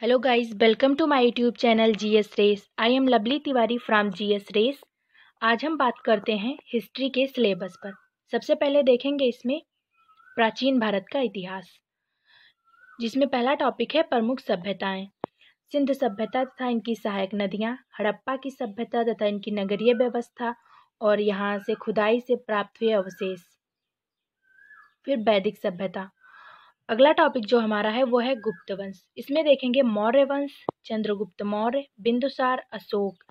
hello guys welcome to my YouTube channel GS Race I am lovely Tiwari from GS Race आज हम बात करते हैं हिस्ट्री के सिलेबस पर सबसे पहले देखेंगे इसमें प्राचीन भारत का इतिहास जिसमें पहला टॉपिक है प्रमुख सभ्यताएं सिंध सभ्यता तथा इनकी सहायक नदियां हड़प्पा की सभ्यता तथा इनकी नगरीय व्यवस्था और यहाँ से खुदाई से प्राप्त हुए अवशेष फिर वैदिक सभ्यता अगला टॉपिक जो हमारा है वो है गुप्त वंश इसमें देखेंगे मौर्य वंश चंद्रगुप्त मौर्य बिंदुसार अशोक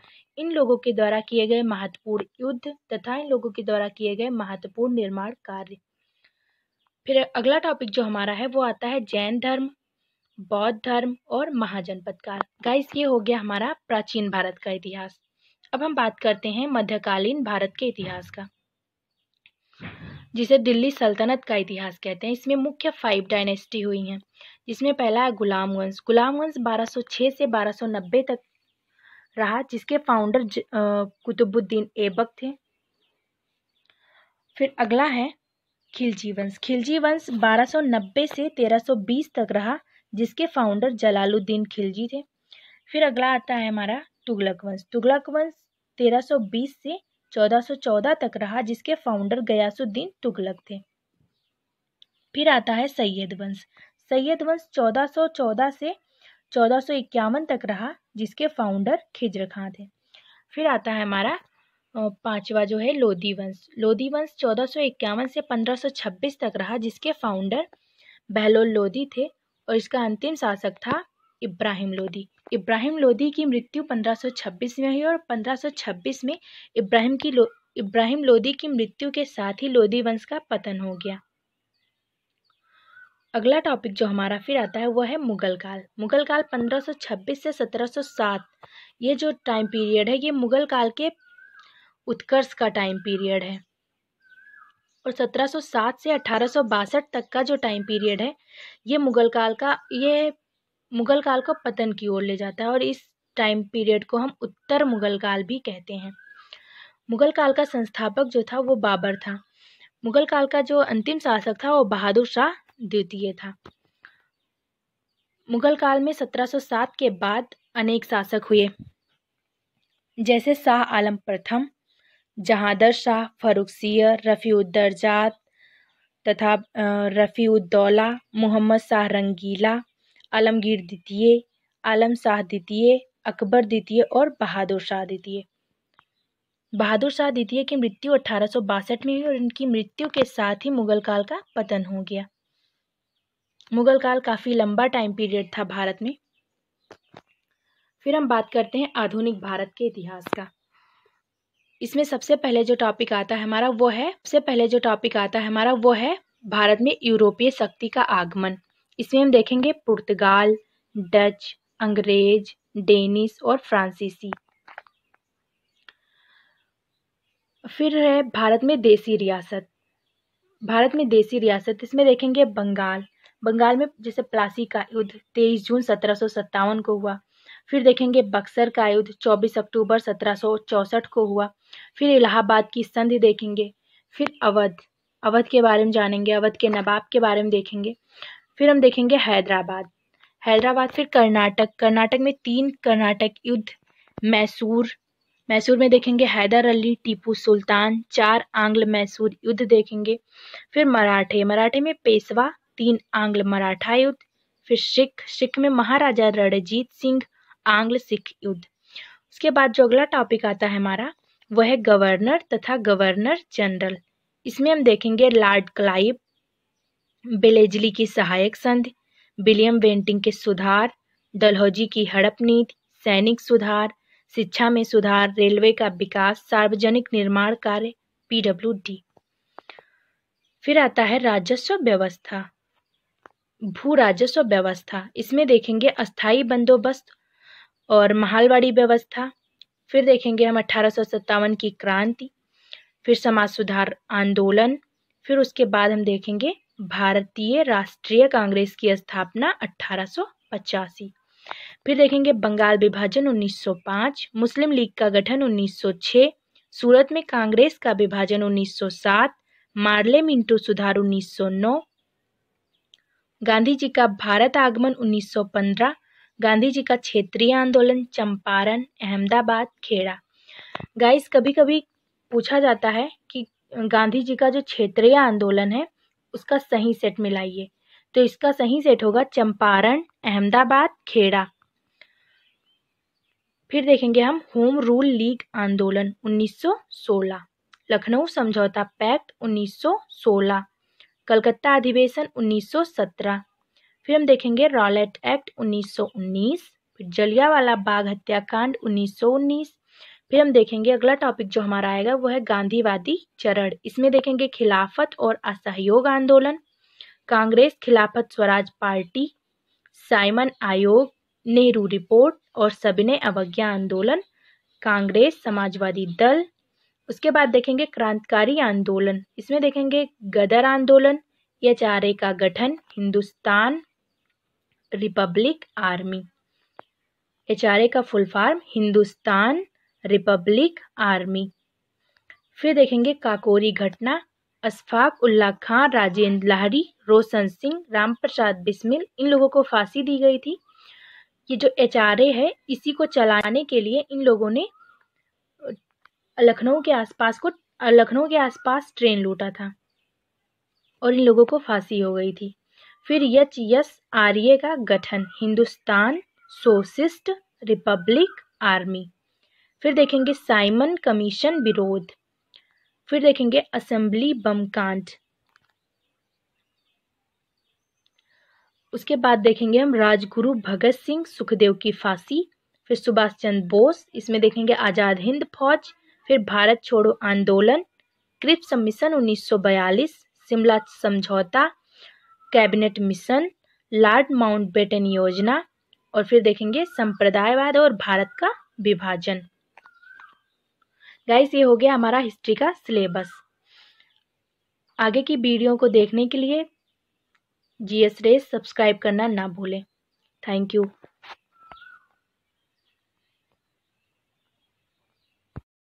इन लोगों के द्वारा किए गए महत्वपूर्ण युद्ध तथा इन लोगों के द्वारा किए गए महत्वपूर्ण निर्माण कार्य फिर अगला टॉपिक जो हमारा है वो आता है जैन धर्म बौद्ध धर्म और काल गाइस ये हो गया हमारा प्राचीन भारत का इतिहास अब हम बात करते हैं मध्यकालीन भारत के इतिहास का जिसे दिल्ली सल्तनत का इतिहास कहते हैं इसमें मुख्य फाइव डायनेस्टी हुई हैं जिसमें पहला है गुलाम वंश गुलाम वंश 1206 से 1290 तक रहा जिसके फाउंडर कुतुबुद्दीन एबक थे फिर अगला है खिलजी वंश खिलजी वंश 1290 से 1320 तक रहा जिसके फाउंडर जलालुद्दीन खिलजी थे फिर अगला आता है हमारा तुगलक वंश तुगलक वंश 1320 से 1414 तक रहा जिसके फाउंडर गयासुद्दीन तुगलक थे फिर आता है सैयद वंश सैयद वंश 1414 से 1451 तक रहा जिसके फाउंडर खिजर खां थे फिर आता है हमारा पांचवा जो है लोधी वंश लोधी वंश 1451 से 1526 तक रहा जिसके फाउंडर बहलोल लोधी थे और इसका अंतिम शासक था इब्राहिम लोधी इब्राहिम लोदी की मृत्यु 1526 में हुई और 1526 में इब्राहिम की लो इब्राहिम लोदी की मृत्यु के साथ ही लोदी वंश का पतन हो गया अगला टॉपिक जो हमारा फिर आता है वह है मुगल काल मुगल काल 1526 से 1707 ये जो टाइम पीरियड है ये मुगल काल के उत्कर्ष का टाइम पीरियड है और 1707 से अठारह तक का जो टाइम पीरियड है ये मुगल काल का ये मुगल काल को पतन की ओर ले जाता है और इस टाइम पीरियड को हम उत्तर मुगल काल भी कहते हैं मुगल काल का संस्थापक जो था वो बाबर था मुगल काल का जो अंतिम शासक था वो बहादुर शाह द्वितीय था मुगल काल में 1707 के बाद अनेक शासक हुए जैसे शाह आलम प्रथम जहादर शाह रफी रफ़ीउद्दरजात तथा रफ़ीउद्दौला मोहम्मद शाह रंगीला आलमगीर द्वितीय आलम शाह द्वितीय अकबर द्वितीय और बहादुर शाह द्वितीय बहादुर शाह द्वितीय की मृत्यु अठारह में हुई और इनकी मृत्यु के साथ ही मुगल काल का पतन हो गया मुगल काल काफ़ी लंबा टाइम पीरियड था भारत में फिर हम बात करते हैं आधुनिक भारत के इतिहास का इसमें सबसे पहले जो टॉपिक आता है हमारा वो है सबसे पहले जो टॉपिक आता है हमारा वो है भारत में यूरोपीय शक्ति का आगमन इसमें हम देखेंगे पुर्तगाल डच अंग्रेज डेनिस और फ्रांसीसी फिर है भारत में देसी रियासत भारत में देसी रियासत इसमें देखेंगे बंगाल बंगाल में जैसे प्लासी का युद्ध तेईस जून सत्रह को हुआ फिर देखेंगे बक्सर का युद्ध 24 अक्टूबर सत्रह को हुआ फिर इलाहाबाद की संधि देखेंगे फिर अवध अवध के बारे में जानेंगे अवध के नवाब के बारे में देखेंगे फिर हम देखेंगे हैदराबाद हैदराबाद फिर कर्नाटक कर्नाटक में तीन कर्नाटक युद्ध मैसूर मैसूर में देखेंगे हैदर अली टीपू सुल्तान चार आंग्ल मैसूर युद्ध देखेंगे फिर मराठे मराठे में पेशवा तीन आंग्ल मराठा युद्ध फिर सिख सिख में महाराजा रणजीत सिंह आंग्ल सिख युद्ध उसके बाद जो अगला टॉपिक आता है हमारा वह है गवर्नर तथा गवर्नर जनरल इसमें हम देखेंगे लॉर्ड क्लाइव बेलेजली की सहायक संधि विलियम वेंटिंग के सुधार डलहौजी की हड़प नीति सैनिक सुधार शिक्षा में सुधार रेलवे का विकास सार्वजनिक निर्माण कार्य पीडब्ल्यू फिर आता है राजस्व व्यवस्था भू राजस्व व्यवस्था इसमें देखेंगे अस्थाई बंदोबस्त और महालवाड़ी व्यवस्था फिर देखेंगे हम अठारह की क्रांति फिर समाज सुधार आंदोलन फिर उसके बाद हम देखेंगे भारतीय राष्ट्रीय कांग्रेस की स्थापना अठारह फिर देखेंगे बंगाल विभाजन 1905 मुस्लिम लीग का गठन 1906 सूरत में कांग्रेस का विभाजन 1907 मार्ले मिंटो सुधार 1909 गांधी जी का भारत आगमन 1915 गांधी जी का क्षेत्रीय आंदोलन चंपारण अहमदाबाद खेड़ा गाइस कभी कभी पूछा जाता है कि गांधी जी का जो क्षेत्रीय आंदोलन है उसका सही सेट मिलाइए तो इसका सही सेट होगा चंपारण अहमदाबाद खेड़ा फिर देखेंगे हम होम रूल लीग आंदोलन 1916 लखनऊ समझौता पैक्ट 1916 कलकत्ता अधिवेशन 1917 फिर हम देखेंगे रॉलेट एक्ट 1919 फिर जलियावाला बाग हत्याकांड 1919 फिर हम देखेंगे अगला टॉपिक जो हमारा आएगा वो है गांधीवादी चरण इसमें देखेंगे खिलाफत और असहयोग आंदोलन कांग्रेस खिलाफत स्वराज पार्टी साइमन आयोग नेहरू रिपोर्ट और सबिने अवज्ञा आंदोलन कांग्रेस समाजवादी दल उसके बाद देखेंगे क्रांतिकारी आंदोलन इसमें देखेंगे गदर आंदोलन एच आर ए का गठन Hindustan republic army H R A का full form Hindustan republic army फिर देखेंगे काकोरी घटना अशफाक उल्ला खान राजेंद्र लाहरी रोशन सिंह राम प्रसाद बिस्मिल इन लोगों को फांसी दी गई थी ये जो एच है इसी को चलाने के लिए इन लोगों ने लखनऊ के आसपास को लखनऊ के आसपास ट्रेन लूटा था और इन लोगों को फांसी हो गई थी फिर यच यस आर्य का गठन हिंदुस्तान सोशिस्ट रिपब्लिक आर्मी फिर देखेंगे साइमन कमीशन विरोध फिर देखेंगे असेंबली बम कांड उसके बाद देखेंगे हम राजगुरु भगत सिंह सुखदेव की फांसी फिर सुभाष चंद्र बोस इसमें देखेंगे आज़ाद हिंद फौज फिर भारत छोड़ो आंदोलन क्रिप्स मिशन 1942 शिमला समझौता cabinet mission Lord Mountbatten योजना और फिर देखेंगे संप्रदायवाद और भारत का विभाजन गाइस ये हो गया हमारा हिस्ट्री का सिलेबस आगे की वीडियो को देखने के लिए जी एस रेस सब्सक्राइब करना ना भूलें थैंक यू